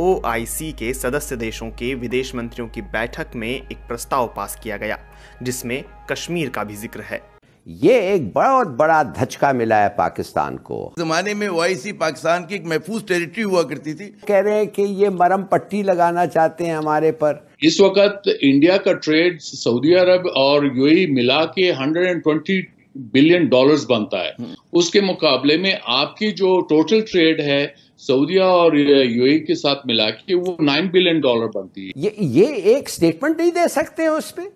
OIC के सदस्य देशों के विदेश मंत्रियों की बैठक में एक प्रस्ताव पास किया गया जिसमें कश्मीर का भी जिक्र है ये एक बहुत बड़ा धचका मिला है पाकिस्तान को जमाने में ओआईसी पाकिस्तान की एक महफूज टेरिटरी हुआ करती थी कह रहे हैं कि ये मरम पट्टी लगाना चाहते हैं हमारे पर इस वक्त इंडिया का ट्रेड सऊदी अरब और यूएई e मिला के हंड्रेड बिलियन डॉलर्स बनता है हम्म। उसके मुकाबले में आपकी जो टोटल ट्रेड है सऊदीया और यूएई के साथ मिला के वो नाइन बिलियन डॉलर बनती है ये ये एक स्टेटमेंट नहीं दे सकते हैं उस पर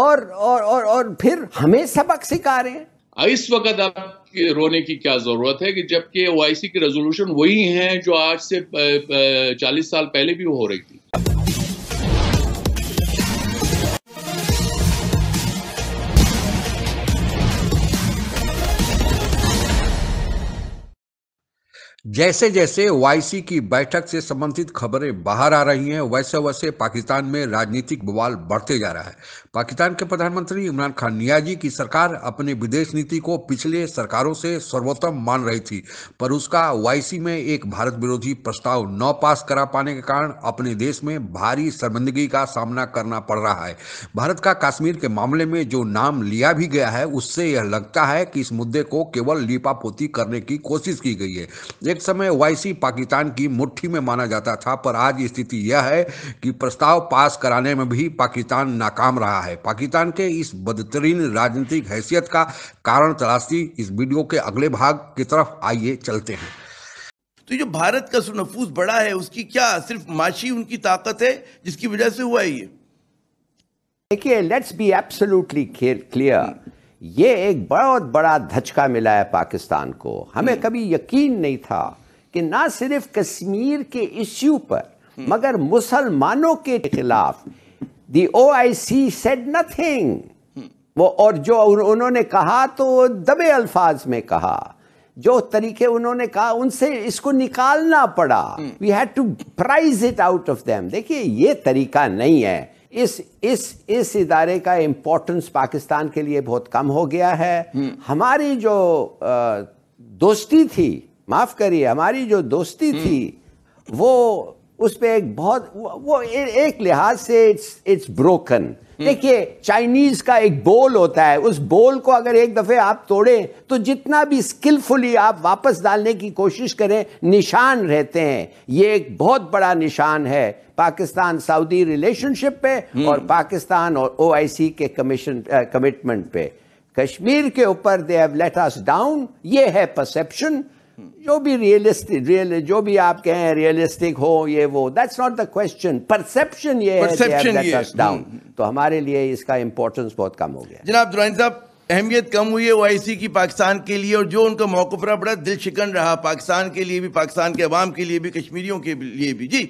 और और और और फिर हमें सबक सिखा रहे हैं इस वक्त आप रोने की क्या जरूरत है कि जबकि ओ आई सी की रेजोल्यूशन वही है जो आज से चालीस साल पहले भी हो रही थी जैसे जैसे वाईसी की बैठक से संबंधित खबरें बाहर आ रही हैं वैसे वैसे पाकिस्तान में राजनीतिक बवाल बढ़ते जा रहा है पाकिस्तान के प्रधानमंत्री इमरान खान नियाजी की सरकार अपने विदेश नीति को पिछले सरकारों से सर्वोत्तम मान रही थी पर उसका वाईसी में एक भारत विरोधी प्रस्ताव न पास करा पाने के कारण अपने देश में भारी शर्मिंदगी का सामना करना पड़ रहा है भारत का काश्मीर के मामले में जो नाम लिया भी गया है उससे यह लगता है कि इस मुद्दे को केवल लिपापोती करने की कोशिश की गई है एक एक समय वाईसी पाकिस्तान की मुट्ठी में माना जाता था पर आज स्थिति यह है कि प्रस्ताव पास कराने में भी पाकिस्तान नाकाम रहा है पाकिस्तान के इस बदतरीन राजनीतिक हैसियत का कारण तलाशी इस वीडियो के अगले भाग की तरफ आइए चलते हैं तो जो भारत का सुनफूस बड़ा है उसकी क्या सिर्फ माशी उनकी ताकत है जिसकी वजह से हुआ है ये देखिए लेट्स बी एब्सोल्युटली क्लियर ये एक बहुत बड़ा धचका मिला है पाकिस्तान को हमें हम्म। कभी यकीन नहीं था कि ना सिर्फ कश्मीर के इश्यू पर हम्म। मगर मुसलमानों के खिलाफ दी ओ आई सी सेड नथिंग वो और जो उन्होंने कहा तो दबे अल्फाज में कहा जो तरीके उन्होंने कहा उनसे इसको निकालना पड़ा we had to prise it out of them देखिए ये तरीका नहीं है इस इस इस इदारे का इम्पोर्टेंस पाकिस्तान के लिए बहुत कम हो गया है हम्म। हमारी जो दोस्ती थी माफ़ करिए हमारी जो दोस्ती हम्म। थी वो उस पर एक बहुत वो ए, एक लिहाज से इट्स इट्स ब्रोकन देखिए चाइनीज का एक बोल होता है उस बोल को अगर एक दफे आप तोड़े तो जितना भी स्किलफुली आप वापस डालने की कोशिश करें निशान रहते हैं ये एक बहुत बड़ा निशान है पाकिस्तान सऊदी रिलेशनशिप पे हम्म। और पाकिस्तान और ओआईसी के कमीशन कमिटमेंट पे कश्मीर के ऊपर they have let us down ये है परसेप्शन जो भी रियलिस्टिक रियल जो भी आप कहें रियलिस्टिक हो ये वो that's not the question perception ये परसेप्शन ये डाउन हम्म, हम्म। तो हमारे लिए इसका इंपॉर्टेंस बहुत कम हो गया जनाब दुराइन साहब अहमियत कम हुई है ओ की पाकिस्तान के लिए और जो उनका मौकफ रहा बड़ा दिल शिकन रहा पाकिस्तान के लिए भी पाकिस्तान के अवाम के लिए भी कश्मीरियों के लिए भी जी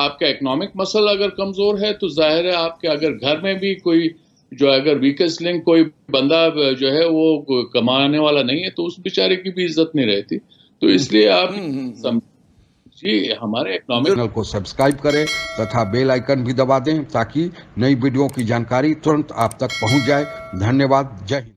आपका इकोनॉमिक मसल अगर कमज़ोर है तो जाहिर है आपके अगर घर में भी कोई जो है अगर वीकेस्ट लिंक कोई बंदा जो है वो कमाने वाला नहीं है तो उस बेचारे की भी इज्जत नहीं रहती तो हम्म, इसलिए आप हम्म, हम्म, जी हमारे इकोनॉमिक चैनल को सब्सक्राइब करें तथा बेल आइकन भी दबा दें ताकि नई वीडियो की जानकारी तुरंत आप तक पहुंच जाए धन्यवाद जय हिंद